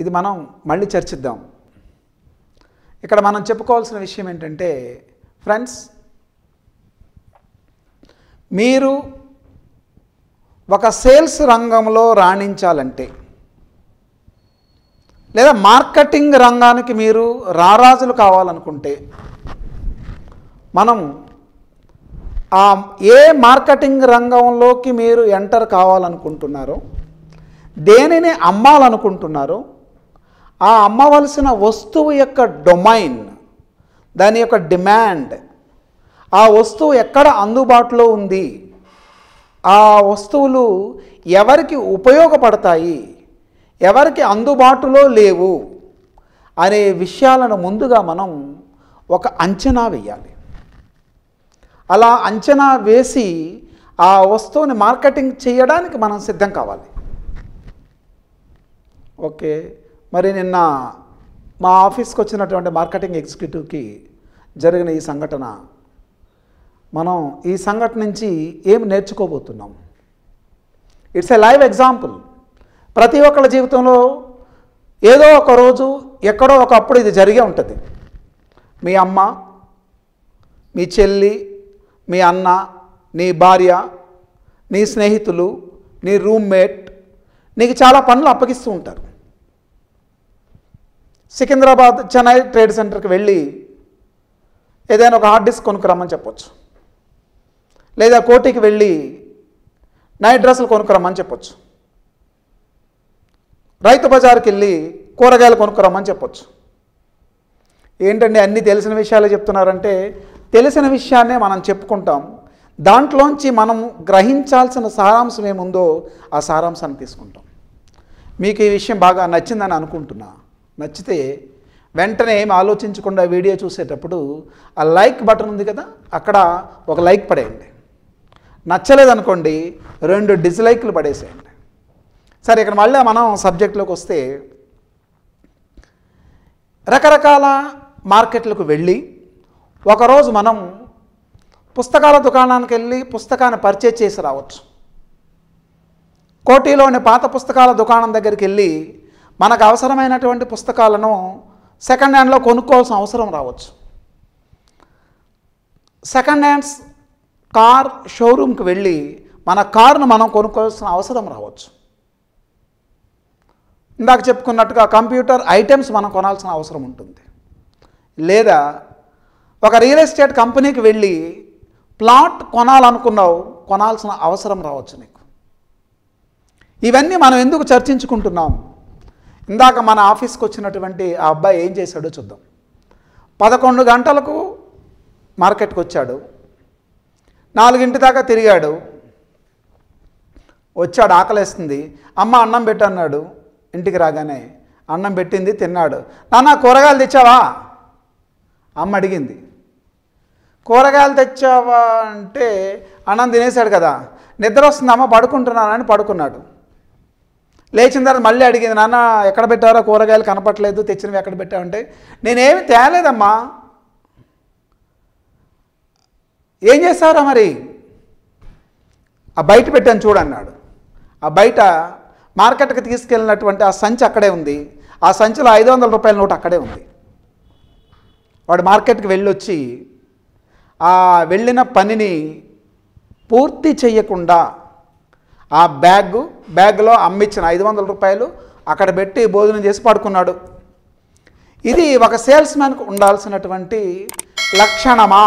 ఇది మనం మళ్ళీ చర్చిద్దాం ఇక్కడ మనం చెప్పుకోవాల్సిన విషయం ఏంటంటే ఫ్రెండ్స్ మీరు ఒక సేల్స్ రంగంలో రాణించాలంటే లేదా మార్కెటింగ్ రంగానికి మీరు రారాజులు కావాలనుకుంటే మనం ఆ ఏ మార్కెటింగ్ రంగంలోకి మీరు ఎంటర్ కావాలనుకుంటున్నారో దేనిని అమ్మాలనుకుంటున్నారో ఆ అమ్మవలసిన వస్తువు యొక్క డొమైన్ దాని యొక్క డిమాండ్ ఆ వస్తువు ఎక్కడ అందుబాటులో ఉంది ఆ వస్తువులు ఎవరికి ఉపయోగపడతాయి ఎవరికి అందుబాటులో లేవు అనే విషయాలను ముందుగా మనం ఒక అంచనా వేయాలి అలా అంచనా వేసి ఆ వస్తువుని మార్కెటింగ్ చేయడానికి మనం సిద్ధం కావాలి ఓకే మరి నిన్న మా ఆఫీస్కి వచ్చినటువంటి మార్కెటింగ్ ఎగ్జిక్యూటివ్కి జరిగిన ఈ సంఘటన మనం ఈ సంఘటన నుంచి ఏం నేర్చుకోబోతున్నాం ఇట్స్ ఏ లైవ్ ఎగ్జాంపుల్ ప్రతి ఒక్కళ్ళ జీవితంలో ఏదో ఒక రోజు ఎక్కడో ఒకప్పుడు ఇది జరిగే ఉంటుంది మీ అమ్మ మీ చెల్లి మీ అన్న నీ భార్య నీ స్నేహితులు నీ రూమ్మేట్ నీకు చాలా పనులు అప్పగిస్తూ ఉంటారు సికింద్రాబాద్ చెన్నై ట్రేడ్ సెంటర్కి వెళ్ళి ఏదైనా ఒక హార్డ్ డిస్క్ కొనుక్కురమ్మని చెప్పొచ్చు లేదా కోటికి వెళ్ళి నైట్ డ్రెస్సులు కొనుక్కురమ్మని చెప్పొచ్చు రైతు బజార్కి వెళ్ళి కూరగాయలు కొనుక్కురమ్మని చెప్పొచ్చు ఏంటండి అన్నీ తెలిసిన విషయాలే చెప్తున్నారంటే తెలిసిన విషయాన్నే మనం చెప్పుకుంటాం దాంట్లోంచి మనం గ్రహించాల్సిన సారాంశం ఏముందో ఆ సారాంశాన్ని తీసుకుంటాం మీకు ఈ విషయం బాగా నచ్చిందని అనుకుంటున్నా నచ్చితే వెంటనే ఏం ఆలోచించకుండా వీడియో చూసేటప్పుడు ఆ లైక్ బటన్ ఉంది కదా అక్కడ ఒక లైక్ పడేయండి నచ్చలేదనుకోండి రెండు డిస్లైక్లు పడేసేయండి సరే ఇక్కడ మళ్ళీ మనం సబ్జెక్ట్లోకి వస్తే రకరకాల మార్కెట్లకు వెళ్ళి ఒకరోజు మనం పుస్తకాల దుకాణానికి వెళ్ళి పుస్తకాన్ని పర్చేజ్ చేసి రావచ్చు కోటిలోని పాత పుస్తకాల దుకాణం దగ్గరికి వెళ్ళి మనకు అవసరమైనటువంటి పుస్తకాలను సెకండ్ హ్యాండ్లో కొనుక్కోవాల్సిన అవసరం రావచ్చు సెకండ్ హ్యాండ్స్ కార్ షోరూమ్కి వెళ్ళి మన కారును మనం కొనుక్కోవాల్సిన అవసరం రావచ్చు ఇందాక చెప్పుకున్నట్టుగా కంప్యూటర్ ఐటమ్స్ మనం కొనాల్సిన అవసరం ఉంటుంది లేదా ఒక రియల్ ఎస్టేట్ కంపెనీకి వెళ్ళి ప్లాట్ కొనాలనుకున్నావు కొనాల్సిన అవసరం రావచ్చు నీకు ఇవన్నీ మనం ఎందుకు చర్చించుకుంటున్నాం ఇందాక మన ఆఫీస్కి వచ్చినటువంటి ఆ అబ్బాయి ఏం చేశాడో చూద్దాం పదకొండు గంటలకు మార్కెట్కి వచ్చాడు నాలుగింటి దాకా తిరిగాడు వచ్చాడు ఆకలేస్తుంది అమ్మ అన్నం పెట్టన్నాడు ఇంటికి రాగానే అన్నం పెట్టింది తిన్నాడు నాన్న కూరగాయలు తెచ్చావా అమ్మ అడిగింది కూరగాయలు తెచ్చావా అంటే అన్నం తినేశాడు కదా నిద్ర వస్తుంది అమ్మ పడుకుంటున్నానని పడుకున్నాడు లేచిన తర్వాత మళ్ళీ అడిగింది నాన్న ఎక్కడ పెట్టారో కూరగాయలు కనపట్లేదు తెచ్చినవి ఎక్కడ పెట్టామంటే నేనేమి తేలేదమ్మా ఏం చేస్తారా మరి ఆ బయట పెట్టాను చూడన్నాడు ఆ బయట మార్కెట్కి తీసుకెళ్ళినటువంటి ఆ సంచి అక్కడే ఉంది ఆ సంచిలో ఐదు వందల రూపాయల నోటు అక్కడే ఉంది వాడు మార్కెట్కి వెళ్ళొచ్చి ఆ వెళ్ళిన పనిని పూర్తి చేయకుండా ఆ బ్యాగ్ బ్యాగ్లో అమ్మిచ్చిన ఐదు వందల రూపాయలు అక్కడ పెట్టి భోజనం చేసి పడుకున్నాడు ఇది ఒక సేల్స్ మ్యాన్కు ఉండాల్సినటువంటి లక్షణమా